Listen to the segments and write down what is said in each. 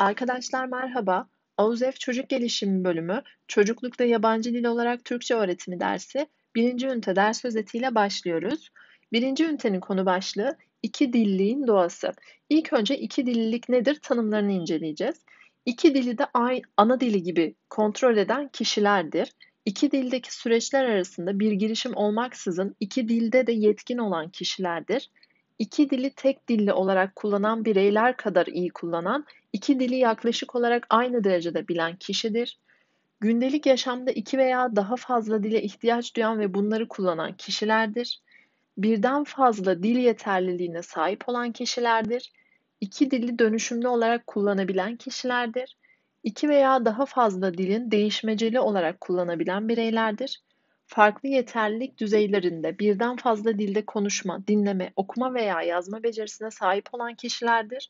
Arkadaşlar merhaba. AUZEF Çocuk Gelişimi Bölümü Çocuklukta Yabancı Dil olarak Türkçe Öğretimi dersi 1. ünite ders özetiyle başlıyoruz. 1. ünitenin konu başlığı iki dilliğin doğası. İlk önce iki dillilik nedir tanımlarını inceleyeceğiz. İki dili de aynı ana dili gibi kontrol eden kişilerdir. İki dildeki süreçler arasında bir girişim olmaksızın iki dilde de yetkin olan kişilerdir. İki dili tek dilli olarak kullanan bireyler kadar iyi kullanan İki dili yaklaşık olarak aynı derecede bilen kişidir. Gündelik yaşamda iki veya daha fazla dile ihtiyaç duyan ve bunları kullanan kişilerdir. Birden fazla dil yeterliliğine sahip olan kişilerdir. İki dili dönüşümlü olarak kullanabilen kişilerdir. İki veya daha fazla dilin değişmeceli olarak kullanabilen bireylerdir. Farklı yeterlilik düzeylerinde birden fazla dilde konuşma, dinleme, okuma veya yazma becerisine sahip olan kişilerdir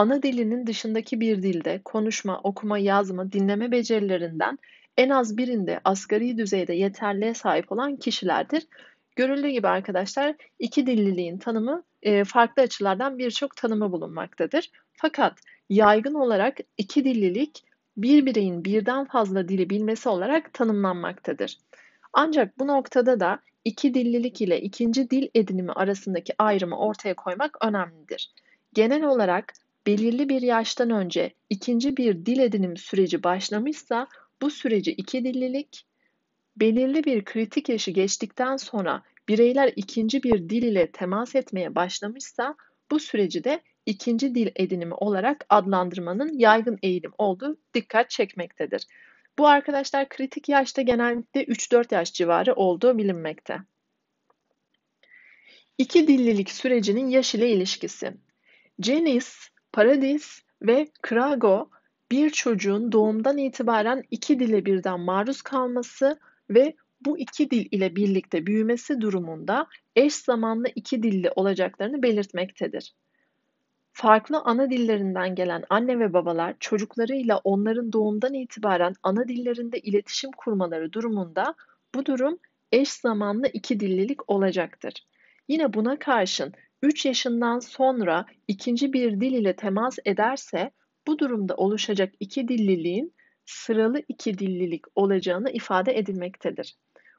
ana dilinin dışındaki bir dilde konuşma, okuma, yazma, dinleme becerilerinden en az birinde asgari düzeyde yeterliğe sahip olan kişilerdir. Görüldüğü gibi arkadaşlar iki dilliliğin tanımı e, farklı açılardan birçok tanımı bulunmaktadır. Fakat yaygın olarak iki dillilik bir bireyin birden fazla dili bilmesi olarak tanımlanmaktadır. Ancak bu noktada da iki dillilik ile ikinci dil edinimi arasındaki ayrımı ortaya koymak önemlidir. Genel olarak belirli bir yaştan önce ikinci bir dil edinim süreci başlamışsa bu süreci iki dillilik, belirli bir kritik yaşı geçtikten sonra bireyler ikinci bir dil ile temas etmeye başlamışsa bu süreci de ikinci dil edinimi olarak adlandırmanın yaygın eğilim olduğu dikkat çekmektedir. Bu arkadaşlar kritik yaşta genellikle 3-4 yaş civarı olduğu bilinmekte. İki dillilik sürecinin yaş ile ilişkisi. Janice Paradis ve Krago bir çocuğun doğumdan itibaren iki dile birden maruz kalması ve bu iki dil ile birlikte büyümesi durumunda eş zamanlı iki dilli olacaklarını belirtmektedir. Farklı ana dillerinden gelen anne ve babalar çocuklarıyla onların doğumdan itibaren ana dillerinde iletişim kurmaları durumunda bu durum eş zamanlı iki dillilik olacaktır. Yine buna karşın 3 yaşından sonra ikinci bir dil ile temas ederse bu durumda oluşacak iki dilliliğin sıralı iki dillilik olacağını ifade edilmektedir.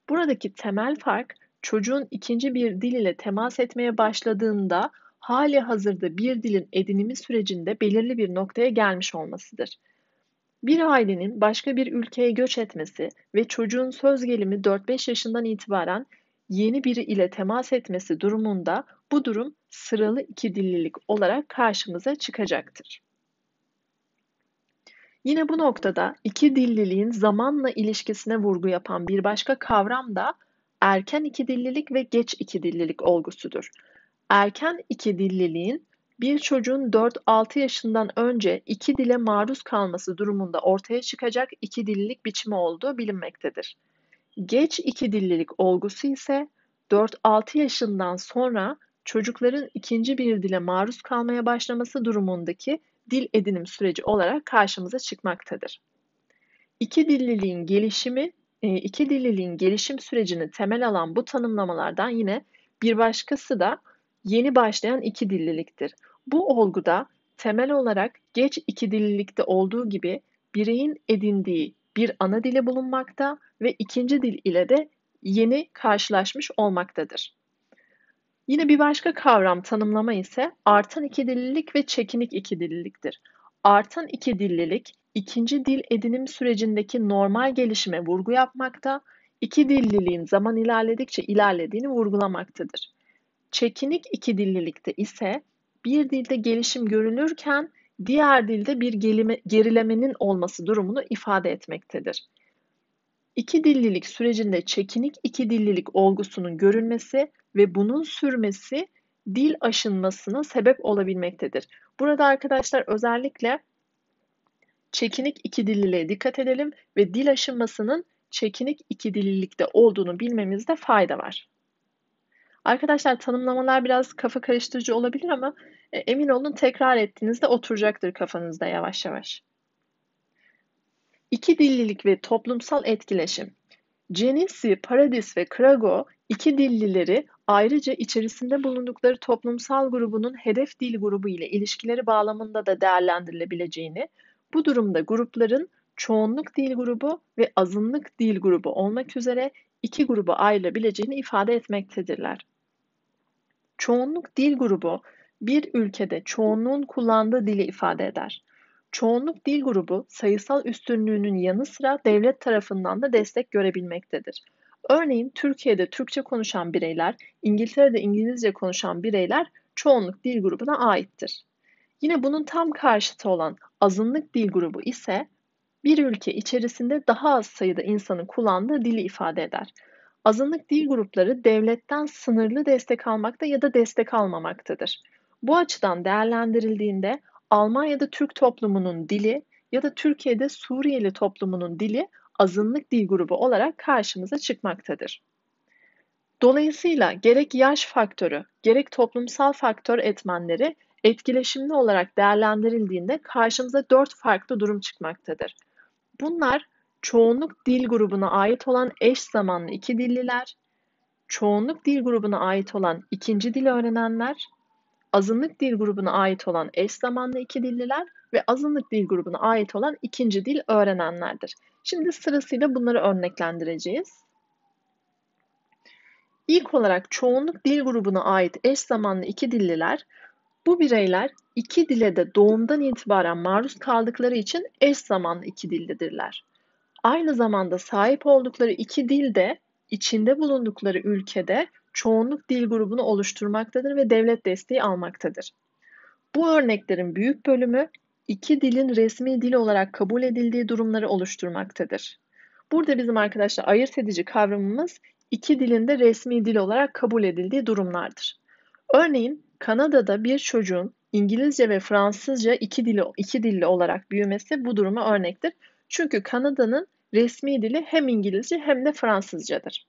Buradaki temel fark çocuğun ikinci bir dil ile temas etmeye başladığında hali hazırda bir dilin edinimi sürecinde belirli bir noktaya gelmiş olmasıdır. Bir ailenin başka bir ülkeye göç etmesi ve çocuğun söz gelimi 4-5 yaşından itibaren yeni biri ile temas etmesi durumunda bu durum sıralı iki ikidillilik olarak karşımıza çıkacaktır. Yine bu noktada iki dilliliğin zamanla ilişkisine vurgu yapan bir başka kavram da erken iki ikidillilik ve geç iki ikidillilik olgusudur. Erken iki ikidilliliğin bir çocuğun 4-6 yaşından önce iki dile maruz kalması durumunda ortaya çıkacak iki dillilik biçimi olduğu bilinmektedir. Geç iki dillilik olgusu ise 4-6 yaşından sonra çocukların ikinci bir dile maruz kalmaya başlaması durumundaki dil edinim süreci olarak karşımıza çıkmaktadır. İki dilliliğin gelişimi, e, iki dilliliğin gelişim sürecini temel alan bu tanımlamalardan yine bir başkası da yeni başlayan iki dilliliktir. Bu olguda temel olarak geç iki dillilikte olduğu gibi bireyin edindiği bir ana dili bulunmakta ve ikinci dil ile de yeni karşılaşmış olmaktadır. Yine bir başka kavram tanımlama ise artan ikidillilik ve çekinik ikidilliliktir. Artan ikidillilik ikinci dil edinim sürecindeki normal gelişime vurgu yapmakta, iki dilliliğin zaman ilerledikçe ilerlediğini vurgulamaktadır. Çekinik ikidillilikte ise bir dilde gelişim görülürken diğer dilde bir gerilemenin olması durumunu ifade etmektedir. İki dillilik sürecinde çekinik iki dillilik olgusunun görülmesi ve bunun sürmesi dil aşınmasına sebep olabilmektedir. Burada arkadaşlar özellikle çekinik iki dilliliğe dikkat edelim ve dil aşınmasının çekinik iki dillilikte olduğunu bilmemizde fayda var. Arkadaşlar tanımlamalar biraz kafa karıştırıcı olabilir ama e, emin olun tekrar ettiğinizde oturacaktır kafanızda yavaş yavaş. İki dillilik ve toplumsal etkileşim. Cenisi, Paradis ve Krago iki dillileri ayrıca içerisinde bulundukları toplumsal grubunun hedef dil grubu ile ilişkileri bağlamında da değerlendirilebileceğini, bu durumda grupların çoğunluk dil grubu ve azınlık dil grubu olmak üzere iki gruba ayrılabileceğini ifade etmektedirler. Çoğunluk dil grubu bir ülkede çoğunluğun kullandığı dili ifade eder çoğunluk dil grubu sayısal üstünlüğünün yanı sıra devlet tarafından da destek görebilmektedir. Örneğin Türkiye'de Türkçe konuşan bireyler, İngiltere'de İngilizce konuşan bireyler çoğunluk dil grubuna aittir. Yine bunun tam karşıtı olan azınlık dil grubu ise bir ülke içerisinde daha az sayıda insanın kullandığı dili ifade eder. Azınlık dil grupları devletten sınırlı destek almakta ya da destek almamaktadır. Bu açıdan değerlendirildiğinde Almanya'da Türk toplumunun dili ya da Türkiye'de Suriyeli toplumunun dili azınlık dil grubu olarak karşımıza çıkmaktadır. Dolayısıyla gerek yaş faktörü, gerek toplumsal faktör etmenleri etkileşimli olarak değerlendirildiğinde karşımıza dört farklı durum çıkmaktadır. Bunlar çoğunluk dil grubuna ait olan eş zamanlı iki dilliler, çoğunluk dil grubuna ait olan ikinci dil öğrenenler, azınlık dil grubuna ait olan eş zamanlı iki dilliler ve azınlık dil grubuna ait olan ikinci dil öğrenenlerdir. Şimdi sırasıyla bunları örneklendireceğiz. İlk olarak çoğunluk dil grubuna ait eş zamanlı iki dilliler, bu bireyler iki dile de doğumdan itibaren maruz kaldıkları için eş zamanlı iki dillidirler. Aynı zamanda sahip oldukları iki dil de içinde bulundukları ülkede çoğunluk dil grubunu oluşturmaktadır ve devlet desteği almaktadır. Bu örneklerin büyük bölümü iki dilin resmi dil olarak kabul edildiği durumları oluşturmaktadır. Burada bizim arkadaşlar ayırt edici kavramımız iki dilin de resmi dil olarak kabul edildiği durumlardır. Örneğin Kanada'da bir çocuğun İngilizce ve Fransızca iki dili iki dilli olarak büyümesi bu duruma örnektir. Çünkü Kanada'nın resmi dili hem İngilizce hem de Fransızcadır.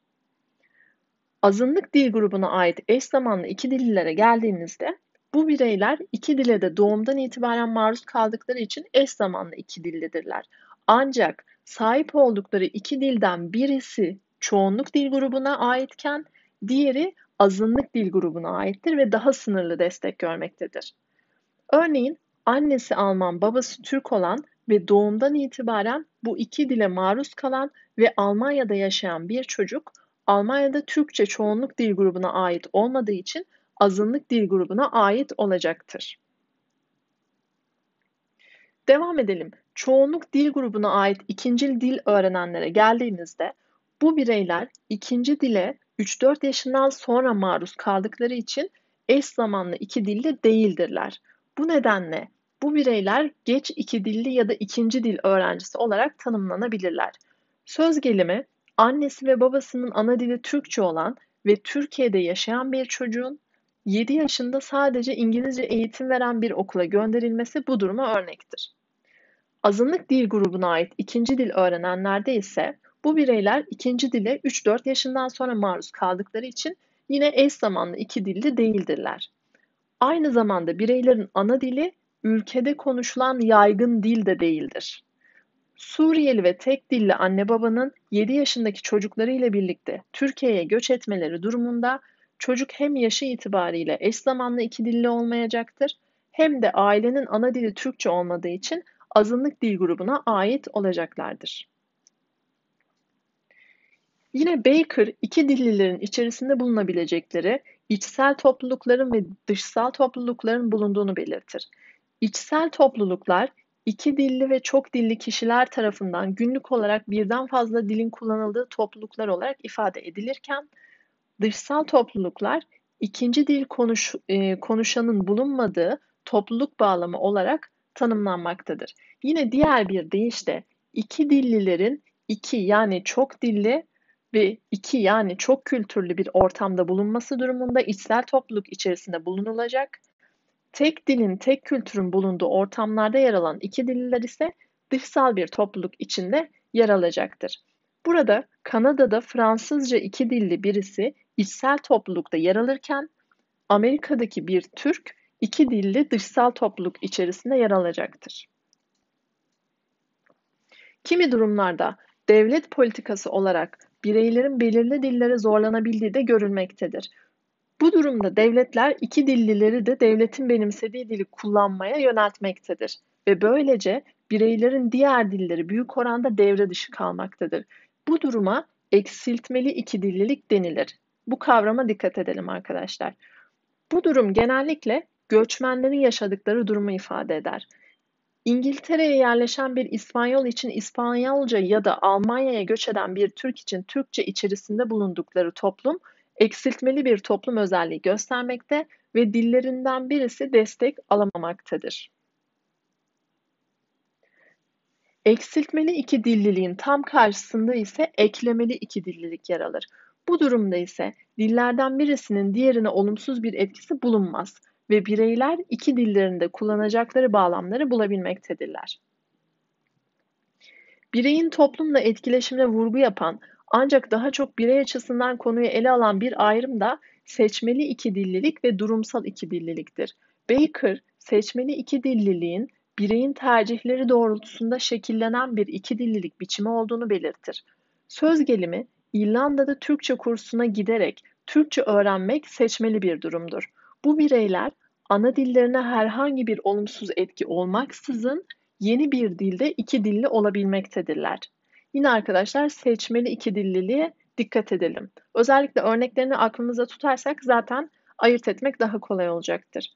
Azınlık dil grubuna ait eş zamanlı iki dillilere geldiğimizde bu bireyler iki dile de doğumdan itibaren maruz kaldıkları için eş zamanlı iki dillidirler. Ancak sahip oldukları iki dilden birisi çoğunluk dil grubuna aitken diğeri azınlık dil grubuna aittir ve daha sınırlı destek görmektedir. Örneğin annesi Alman, babası Türk olan ve doğumdan itibaren bu iki dile maruz kalan ve Almanya'da yaşayan bir çocuk Almanya'da Türkçe çoğunluk dil grubuna ait olmadığı için azınlık dil grubuna ait olacaktır. Devam edelim. Çoğunluk dil grubuna ait ikinci dil öğrenenlere geldiğimizde bu bireyler ikinci dile 3-4 yaşından sonra maruz kaldıkları için eş zamanlı iki dilli değildirler. Bu nedenle bu bireyler geç iki dilli ya da ikinci dil öğrencisi olarak tanımlanabilirler. Söz gelimi annesi ve babasının ana dili Türkçe olan ve Türkiye'de yaşayan bir çocuğun 7 yaşında sadece İngilizce eğitim veren bir okula gönderilmesi bu duruma örnektir. Azınlık dil grubuna ait ikinci dil öğrenenlerde ise bu bireyler ikinci dile 3-4 yaşından sonra maruz kaldıkları için yine eş zamanlı iki dilli değildirler. Aynı zamanda bireylerin ana dili ülkede konuşulan yaygın dil de değildir. Suriyeli ve tek dilli anne babanın 7 yaşındaki çocukları ile birlikte Türkiye'ye göç etmeleri durumunda çocuk hem yaşı itibariyle eş zamanlı iki dilli olmayacaktır hem de ailenin ana dili Türkçe olmadığı için azınlık dil grubuna ait olacaklardır. Yine Baker iki dillilerin içerisinde bulunabilecekleri içsel toplulukların ve dışsal toplulukların bulunduğunu belirtir. İçsel topluluklar İki dilli ve çok dilli kişiler tarafından günlük olarak birden fazla dilin kullanıldığı topluluklar olarak ifade edilirken dışsal topluluklar ikinci dil konuş, e, konuşanın bulunmadığı topluluk bağlamı olarak tanımlanmaktadır. Yine diğer bir deyişle iki dillilerin iki yani çok dilli ve iki yani çok kültürlü bir ortamda bulunması durumunda içsel topluluk içerisinde bulunulacak tek dilin, tek kültürün bulunduğu ortamlarda yer alan iki dilliler ise dışsal bir topluluk içinde yer alacaktır. Burada Kanada'da Fransızca iki dilli birisi içsel toplulukta yer alırken Amerika'daki bir Türk iki dilli dışsal topluluk içerisinde yer alacaktır. Kimi durumlarda devlet politikası olarak bireylerin belirli dillere zorlanabildiği de görülmektedir. Bu durumda devletler iki dillileri de devletin benimsediği dili kullanmaya yöneltmektedir ve böylece bireylerin diğer dilleri büyük oranda devre dışı kalmaktadır. Bu duruma eksiltmeli iki dillilik denilir. Bu kavrama dikkat edelim arkadaşlar. Bu durum genellikle göçmenlerin yaşadıkları durumu ifade eder. İngiltere'ye yerleşen bir İspanyol için İspanyolca ya da Almanya'ya göç eden bir Türk için Türkçe içerisinde bulundukları toplum eksiltmeli bir toplum özelliği göstermekte ve dillerinden birisi destek alamamaktadır. Eksiltmeli iki dilliliğin tam karşısında ise eklemeli iki dillilik yer alır. Bu durumda ise dillerden birisinin diğerine olumsuz bir etkisi bulunmaz ve bireyler iki dillerinde kullanacakları bağlamları bulabilmektedirler. Bireyin toplumla etkileşimine vurgu yapan ancak daha çok birey açısından konuyu ele alan bir ayrım da seçmeli iki dillilik ve durumsal iki dilliliktir. Baker, seçmeli iki ikidilliliğin bireyin tercihleri doğrultusunda şekillenen bir iki dillilik biçimi olduğunu belirtir. Söz gelimi İrlanda'da Türkçe kursuna giderek Türkçe öğrenmek seçmeli bir durumdur. Bu bireyler ana dillerine herhangi bir olumsuz etki olmaksızın yeni bir dilde iki dilli olabilmektedirler. Yine arkadaşlar seçmeli iki dilliliğe dikkat edelim. Özellikle örneklerini aklımızda tutarsak zaten ayırt etmek daha kolay olacaktır.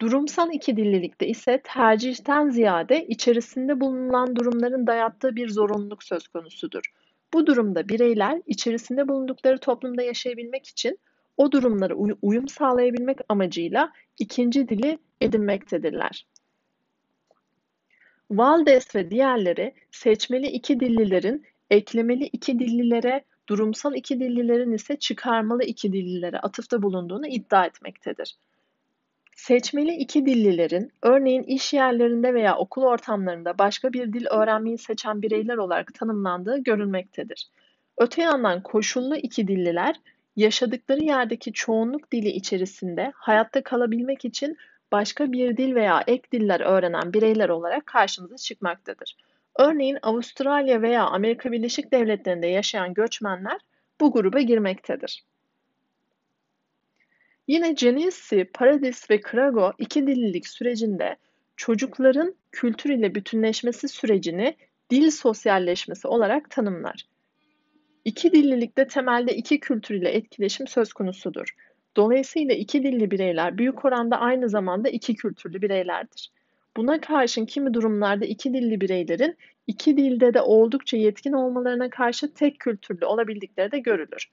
Durumsal iki dillilikte ise tercihten ziyade içerisinde bulunan durumların dayattığı bir zorunluluk söz konusudur. Bu durumda bireyler içerisinde bulundukları toplumda yaşayabilmek için o durumlara uyum sağlayabilmek amacıyla ikinci dili edinmektedirler. Valdes ve diğerleri seçmeli iki dillilerin eklemeli iki dillilere, durumsal iki dillilerin ise çıkarmalı iki dillilere atıfta bulunduğunu iddia etmektedir. Seçmeli iki dillilerin örneğin iş yerlerinde veya okul ortamlarında başka bir dil öğrenmeyi seçen bireyler olarak tanımlandığı görülmektedir. Öte yandan koşullu iki dilliler yaşadıkları yerdeki çoğunluk dili içerisinde hayatta kalabilmek için başka bir dil veya ek diller öğrenen bireyler olarak karşımıza çıkmaktadır. Örneğin Avustralya veya Amerika Birleşik Devletleri'nde yaşayan göçmenler bu gruba girmektedir. Yine Genesi, Paradis ve Krago iki dillilik sürecinde çocukların kültür ile bütünleşmesi sürecini dil sosyalleşmesi olarak tanımlar. İki dillilikte temelde iki kültür ile etkileşim söz konusudur. Dolayısıyla iki dilli bireyler büyük oranda aynı zamanda iki kültürlü bireylerdir. Buna karşın kimi durumlarda iki dilli bireylerin iki dilde de oldukça yetkin olmalarına karşı tek kültürlü olabildikleri de görülür.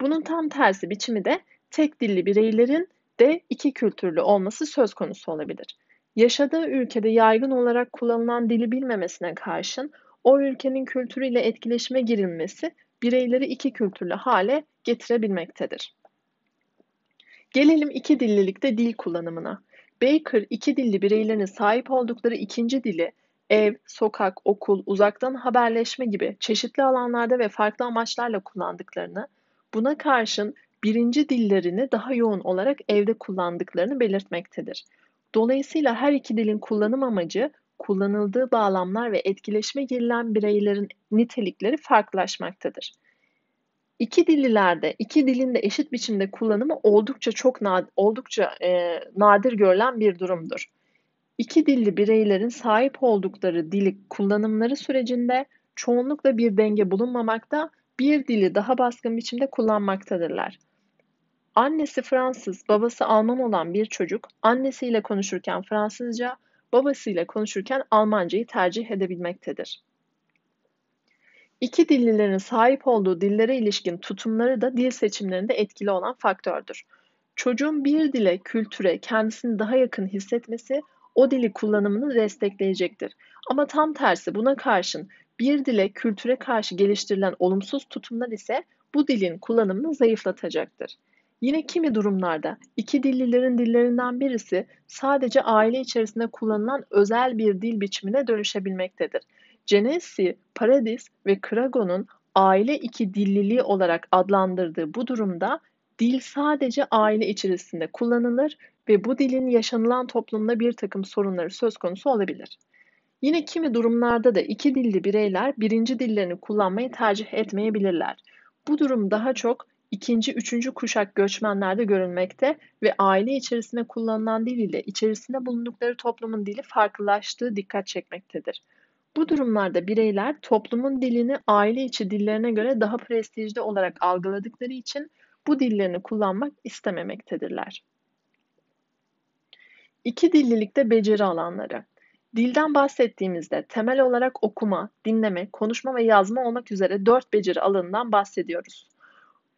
Bunun tam tersi biçimi de tek dilli bireylerin de iki kültürlü olması söz konusu olabilir. Yaşadığı ülkede yaygın olarak kullanılan dili bilmemesine karşın o ülkenin kültürüyle etkileşime girilmesi bireyleri iki kültürlü hale getirebilmektedir. Gelelim iki dillilikte dil kullanımına. Baker iki dilli bireylerin sahip oldukları ikinci dili ev, sokak, okul, uzaktan haberleşme gibi çeşitli alanlarda ve farklı amaçlarla kullandıklarını, buna karşın birinci dillerini daha yoğun olarak evde kullandıklarını belirtmektedir. Dolayısıyla her iki dilin kullanım amacı kullanıldığı bağlamlar ve etkileşime girilen bireylerin nitelikleri farklılaşmaktadır. İki dillilerde, iki dilin de eşit biçimde kullanımı oldukça çok nadir, oldukça e, nadir görülen bir durumdur. İki dilli bireylerin sahip oldukları dili kullanımları sürecinde çoğunlukla bir denge bulunmamakta, bir dili daha baskın biçimde kullanmaktadırlar. Annesi Fransız, babası Alman olan bir çocuk annesiyle konuşurken Fransızca, babasıyla konuşurken Almancayı tercih edebilmektedir. İki dillilerin sahip olduğu dillere ilişkin tutumları da dil seçimlerinde etkili olan faktördür. Çocuğun bir dile, kültüre kendisini daha yakın hissetmesi o dili kullanımını destekleyecektir. Ama tam tersi buna karşın bir dile, kültüre karşı geliştirilen olumsuz tutumlar ise bu dilin kullanımını zayıflatacaktır. Yine kimi durumlarda iki dillilerin dillerinden birisi sadece aile içerisinde kullanılan özel bir dil biçimine dönüşebilmektedir. Genesi, Paradis ve Kragon'un aile iki dilliliği olarak adlandırdığı bu durumda dil sadece aile içerisinde kullanılır ve bu dilin yaşanılan toplumda bir takım sorunları söz konusu olabilir. Yine kimi durumlarda da iki dilli bireyler birinci dillerini kullanmayı tercih etmeyebilirler. Bu durum daha çok ikinci, üçüncü kuşak göçmenlerde görülmekte ve aile içerisinde kullanılan dil ile içerisinde bulundukları toplumun dili farklılaştığı dikkat çekmektedir. Bu durumlarda bireyler toplumun dilini aile içi dillerine göre daha prestijli olarak algıladıkları için bu dillerini kullanmak istememektedirler. İki dillilikte beceri alanları. Dilden bahsettiğimizde temel olarak okuma, dinleme, konuşma ve yazma olmak üzere dört beceri alanından bahsediyoruz.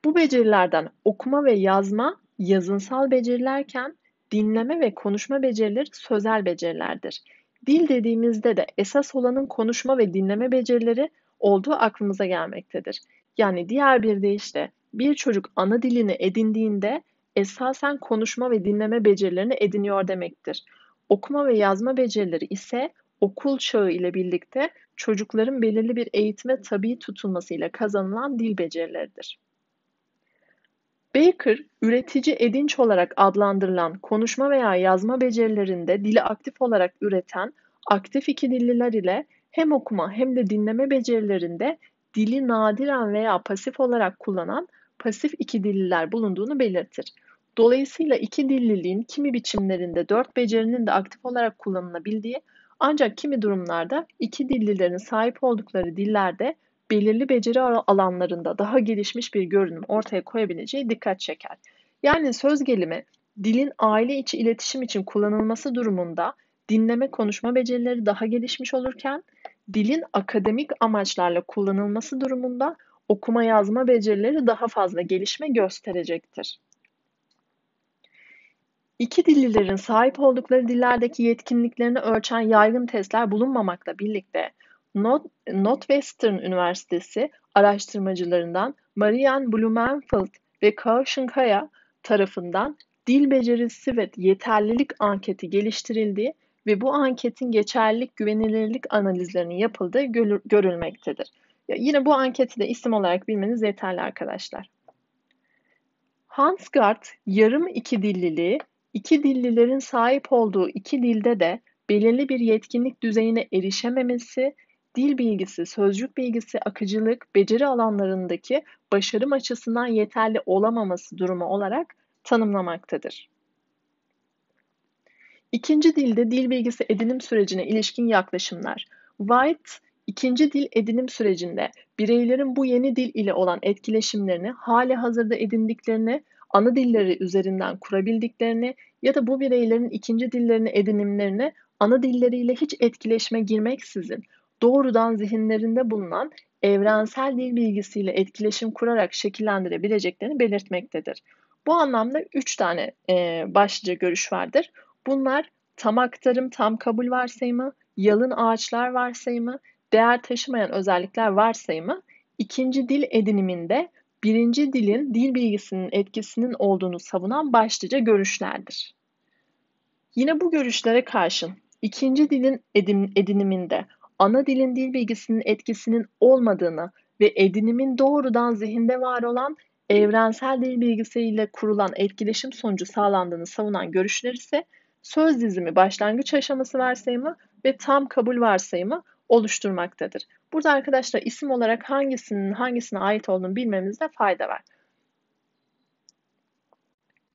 Bu becerilerden okuma ve yazma yazınsal becerilerken dinleme ve konuşma becerileri sözel becerilerdir. Dil dediğimizde de esas olanın konuşma ve dinleme becerileri olduğu aklımıza gelmektedir. Yani diğer bir deyişle bir çocuk ana dilini edindiğinde esasen konuşma ve dinleme becerilerini ediniyor demektir. Okuma ve yazma becerileri ise okul çağı ile birlikte çocukların belirli bir eğitime tabi tutulmasıyla kazanılan dil becerileridir. Baker, üretici edinç olarak adlandırılan konuşma veya yazma becerilerinde dili aktif olarak üreten aktif iki dilliler ile hem okuma hem de dinleme becerilerinde dili nadiren veya pasif olarak kullanan pasif iki dilliler bulunduğunu belirtir. Dolayısıyla iki dilliliğin kimi biçimlerinde dört becerinin de aktif olarak kullanılabildiği ancak kimi durumlarda iki dillilerin sahip oldukları dillerde belirli beceri alanlarında daha gelişmiş bir görünüm ortaya koyabileceği dikkat çeker. Yani söz gelimi dilin aile içi iletişim için kullanılması durumunda dinleme konuşma becerileri daha gelişmiş olurken dilin akademik amaçlarla kullanılması durumunda okuma yazma becerileri daha fazla gelişme gösterecektir. İki dillilerin sahip oldukları dillerdeki yetkinliklerini ölçen yaygın testler bulunmamakla birlikte North, Northwestern Üniversitesi araştırmacılarından Marian Blumenfeld ve Kaushin Kaya tarafından dil becerisi ve yeterlilik anketi geliştirildiği ve bu anketin geçerlilik güvenilirlik analizlerinin yapıldığı görülmektedir. yine bu anketi de isim olarak bilmeniz yeterli arkadaşlar. Hansgaard yarım iki dilliliği, iki dillilerin sahip olduğu iki dilde de belirli bir yetkinlik düzeyine erişememesi dil bilgisi, sözcük bilgisi, akıcılık, beceri alanlarındaki başarım açısından yeterli olamaması durumu olarak tanımlamaktadır. İkinci dilde dil bilgisi edinim sürecine ilişkin yaklaşımlar. White, ikinci dil edinim sürecinde bireylerin bu yeni dil ile olan etkileşimlerini hali hazırda edindiklerini, ana dilleri üzerinden kurabildiklerini ya da bu bireylerin ikinci dillerini edinimlerini ana dilleriyle hiç etkileşime girmeksizin doğrudan zihinlerinde bulunan evrensel dil bilgisiyle etkileşim kurarak şekillendirebileceklerini belirtmektedir. Bu anlamda üç tane e, başlıca görüş vardır. Bunlar tam aktarım, tam kabul varsayımı, yalın ağaçlar varsayımı, değer taşımayan özellikler varsayımı, ikinci dil ediniminde birinci dilin dil bilgisinin etkisinin olduğunu savunan başlıca görüşlerdir. Yine bu görüşlere karşın ikinci dilin edin, ediniminde ana dilin dil bilgisinin etkisinin olmadığını ve edinimin doğrudan zihinde var olan evrensel dil bilgisiyle kurulan etkileşim sonucu sağlandığını savunan görüşler ise söz dizimi başlangıç aşaması varsayımı ve tam kabul varsayımı oluşturmaktadır. Burada arkadaşlar isim olarak hangisinin hangisine ait olduğunu bilmemizde fayda var.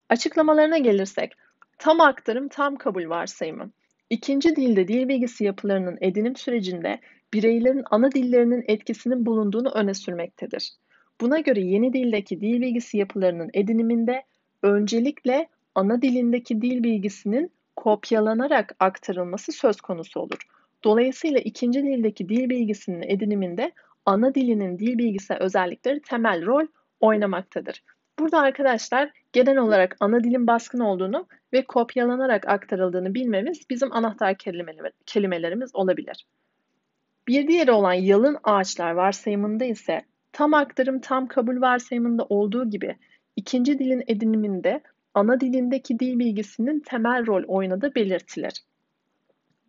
Açıklamalarına gelirsek tam aktarım tam kabul varsayımı. İkinci dilde dil bilgisi yapılarının edinim sürecinde bireylerin ana dillerinin etkisinin bulunduğunu öne sürmektedir. Buna göre yeni dildeki dil bilgisi yapılarının ediniminde öncelikle ana dilindeki dil bilgisinin kopyalanarak aktarılması söz konusu olur. Dolayısıyla ikinci dildeki dil bilgisinin ediniminde ana dilinin dil bilgisi özellikleri temel rol oynamaktadır. Burada arkadaşlar genel olarak ana dilin baskın olduğunu ve kopyalanarak aktarıldığını bilmemiz bizim anahtar kelimelerimiz olabilir. Bir diğeri olan yalın ağaçlar varsayımında ise tam aktarım tam kabul varsayımında olduğu gibi ikinci dilin ediniminde ana dilindeki dil bilgisinin temel rol oynadığı belirtilir.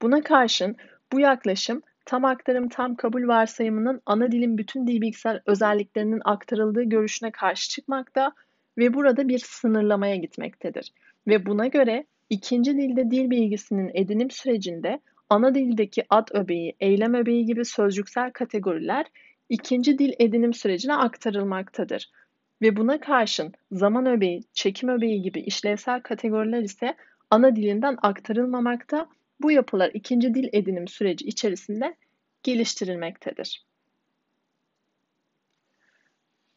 Buna karşın bu yaklaşım tam aktarım tam kabul varsayımının ana dilin bütün dil bilgisayar özelliklerinin aktarıldığı görüşüne karşı çıkmakta ve burada bir sınırlamaya gitmektedir. Ve buna göre ikinci dilde dil bilgisinin edinim sürecinde ana dildeki ad öbeği, eylem öbeği gibi sözcüksel kategoriler ikinci dil edinim sürecine aktarılmaktadır. Ve buna karşın zaman öbeği, çekim öbeği gibi işlevsel kategoriler ise ana dilinden aktarılmamakta bu yapılar ikinci dil edinim süreci içerisinde geliştirilmektedir.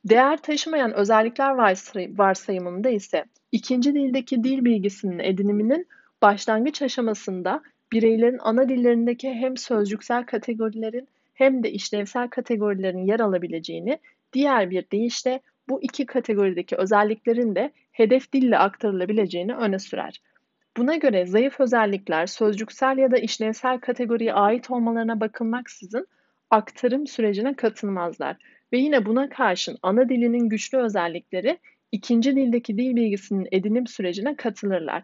Değer taşımayan özellikler varsayımında ise ikinci dildeki dil bilgisinin ediniminin başlangıç aşamasında bireylerin ana dillerindeki hem sözcüksel kategorilerin hem de işlevsel kategorilerin yer alabileceğini, diğer bir deyişle bu iki kategorideki özelliklerin de hedef dille aktarılabileceğini öne sürer. Buna göre zayıf özellikler sözcüksel ya da işlevsel kategoriye ait olmalarına bakılmaksızın aktarım sürecine katılmazlar. Ve yine buna karşın ana dilinin güçlü özellikleri ikinci dildeki dil bilgisinin edinim sürecine katılırlar.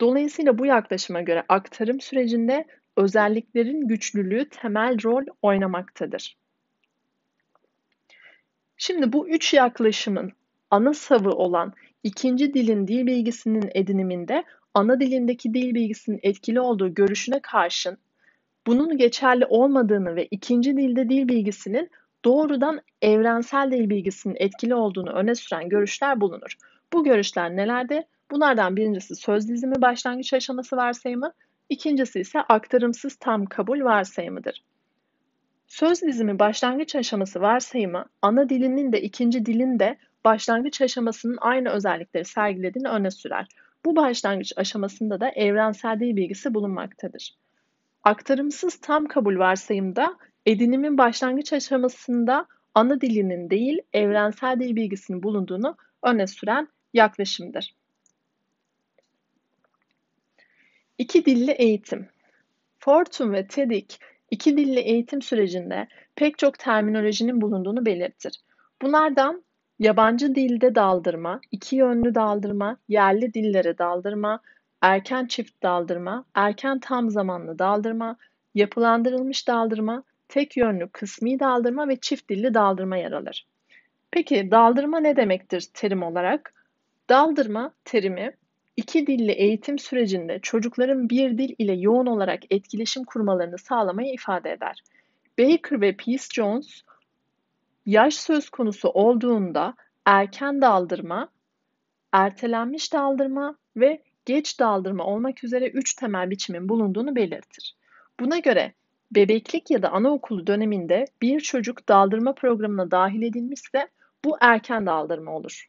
Dolayısıyla bu yaklaşıma göre aktarım sürecinde özelliklerin güçlülüğü temel rol oynamaktadır. Şimdi bu üç yaklaşımın ana savı olan ikinci dilin dil bilgisinin ediniminde ana dilindeki dil bilgisinin etkili olduğu görüşüne karşın bunun geçerli olmadığını ve ikinci dilde dil bilgisinin doğrudan evrensel dil bilgisinin etkili olduğunu öne süren görüşler bulunur. Bu görüşler nelerde? Bunlardan birincisi söz dizimi başlangıç aşaması varsayımı, ikincisi ise aktarımsız tam kabul varsayımıdır. Söz dizimi başlangıç aşaması varsayımı, ana dilinin de ikinci dilin de başlangıç aşamasının aynı özellikleri sergilediğini öne sürer. Bu başlangıç aşamasında da evrensel dil bilgisi bulunmaktadır. Aktarımsız tam kabul varsayımda edinimin başlangıç aşamasında ana dilinin değil evrensel dil bilgisinin bulunduğunu öne süren yaklaşımdır. İki dilli eğitim. Fortune ve TEDIC iki dilli eğitim sürecinde pek çok terminolojinin bulunduğunu belirtir. Bunlardan Yabancı dilde daldırma, iki yönlü daldırma, yerli dillere daldırma, erken çift daldırma, erken tam zamanlı daldırma, yapılandırılmış daldırma, tek yönlü kısmi daldırma ve çift dilli daldırma yer alır. Peki daldırma ne demektir terim olarak? Daldırma terimi iki dilli eğitim sürecinde çocukların bir dil ile yoğun olarak etkileşim kurmalarını sağlamayı ifade eder. Baker ve Peace Jones Yaş söz konusu olduğunda erken daldırma, ertelenmiş daldırma ve geç daldırma olmak üzere 3 temel biçimin bulunduğunu belirtir. Buna göre bebeklik ya da anaokulu döneminde bir çocuk daldırma programına dahil edilmişse bu erken daldırma olur.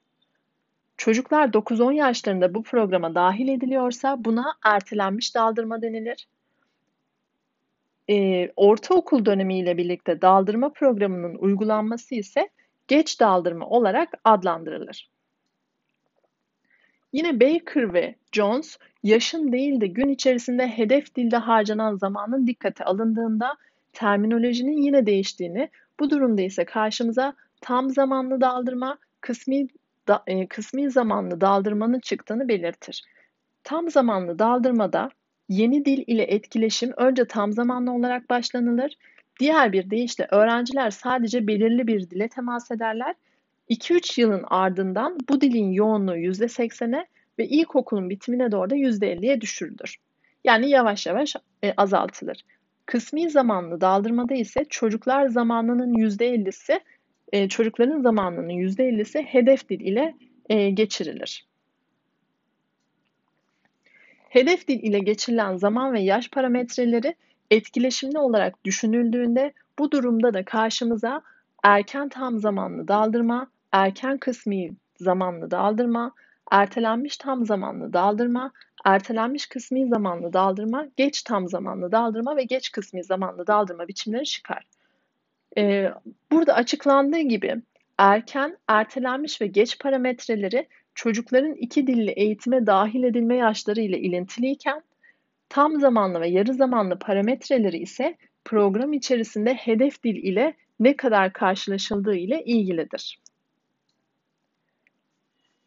Çocuklar 9-10 yaşlarında bu programa dahil ediliyorsa buna ertelenmiş daldırma denilir e, ortaokul dönemiyle birlikte daldırma programının uygulanması ise geç daldırma olarak adlandırılır. Yine Baker ve Jones yaşın değil de gün içerisinde hedef dilde harcanan zamanın dikkate alındığında terminolojinin yine değiştiğini, bu durumda ise karşımıza tam zamanlı daldırma, kısmi da, e, kısmi zamanlı daldırmanın çıktığını belirtir. Tam zamanlı daldırmada Yeni dil ile etkileşim önce tam zamanlı olarak başlanılır. Diğer bir deyişle öğrenciler sadece belirli bir dile temas ederler. 2-3 yılın ardından bu dilin yoğunluğu %80'e ve ilkokulun bitimine doğru da %50'ye düşürülür. Yani yavaş yavaş e, azaltılır. Kısmi zamanlı daldırmada ise çocuklar zamanının %50'si, e, çocukların zamanının %50'si hedef dil ile e, geçirilir. Hedef dil ile geçirilen zaman ve yaş parametreleri etkileşimli olarak düşünüldüğünde bu durumda da karşımıza erken tam zamanlı daldırma, erken kısmi zamanlı daldırma, ertelenmiş tam zamanlı daldırma, ertelenmiş kısmi zamanlı daldırma, geç tam zamanlı daldırma ve geç kısmi zamanlı daldırma biçimleri çıkar. Ee, burada açıklandığı gibi erken, ertelenmiş ve geç parametreleri çocukların iki dilli eğitime dahil edilme yaşları ile ilintiliyken tam zamanlı ve yarı zamanlı parametreleri ise program içerisinde hedef dil ile ne kadar karşılaşıldığı ile ilgilidir.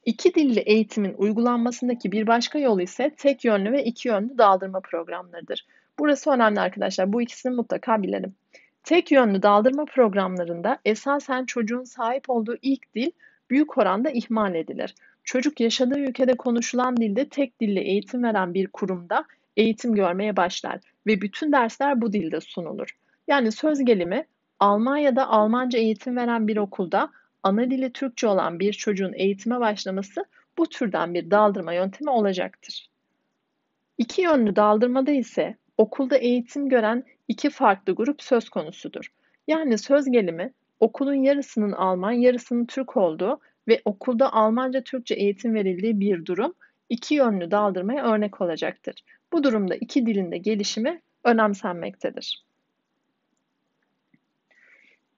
İki dilli eğitimin uygulanmasındaki bir başka yol ise tek yönlü ve iki yönlü daldırma programlarıdır. Burası önemli arkadaşlar. Bu ikisini mutlaka bilelim. Tek yönlü daldırma programlarında esasen çocuğun sahip olduğu ilk dil büyük oranda ihmal edilir. Çocuk yaşadığı ülkede konuşulan dilde tek dille eğitim veren bir kurumda eğitim görmeye başlar ve bütün dersler bu dilde sunulur. Yani söz gelimi Almanya'da Almanca eğitim veren bir okulda ana dili Türkçe olan bir çocuğun eğitime başlaması bu türden bir daldırma yöntemi olacaktır. İki yönlü daldırmada ise okulda eğitim gören iki farklı grup söz konusudur. Yani söz gelimi okulun yarısının Alman, yarısının Türk olduğu ve okulda Almanca Türkçe eğitim verildiği bir durum iki yönlü daldırmaya örnek olacaktır. Bu durumda iki dilin de gelişimi önemsenmektedir.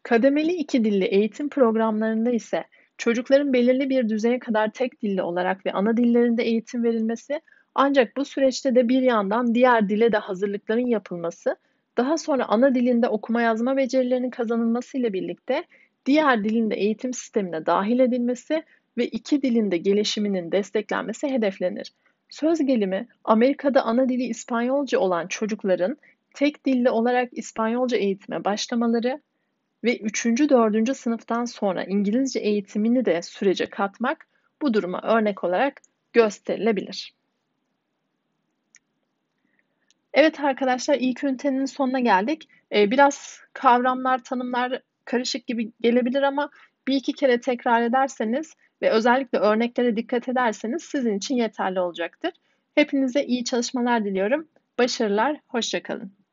Kademeli iki dilli eğitim programlarında ise çocukların belirli bir düzeye kadar tek dilli olarak ve ana dillerinde eğitim verilmesi ancak bu süreçte de bir yandan diğer dile de hazırlıkların yapılması daha sonra ana dilinde okuma yazma becerilerinin kazanılmasıyla birlikte diğer dilinde eğitim sistemine dahil edilmesi ve iki dilinde gelişiminin desteklenmesi hedeflenir. Söz gelimi Amerika'da ana dili İspanyolca olan çocukların tek dilli olarak İspanyolca eğitime başlamaları ve 3. 4. sınıftan sonra İngilizce eğitimini de sürece katmak bu duruma örnek olarak gösterilebilir. Evet arkadaşlar ilk ünitenin sonuna geldik. Ee, biraz kavramlar, tanımlar karışık gibi gelebilir ama bir iki kere tekrar ederseniz ve özellikle örneklere dikkat ederseniz sizin için yeterli olacaktır. Hepinize iyi çalışmalar diliyorum. Başarılar, hoşçakalın.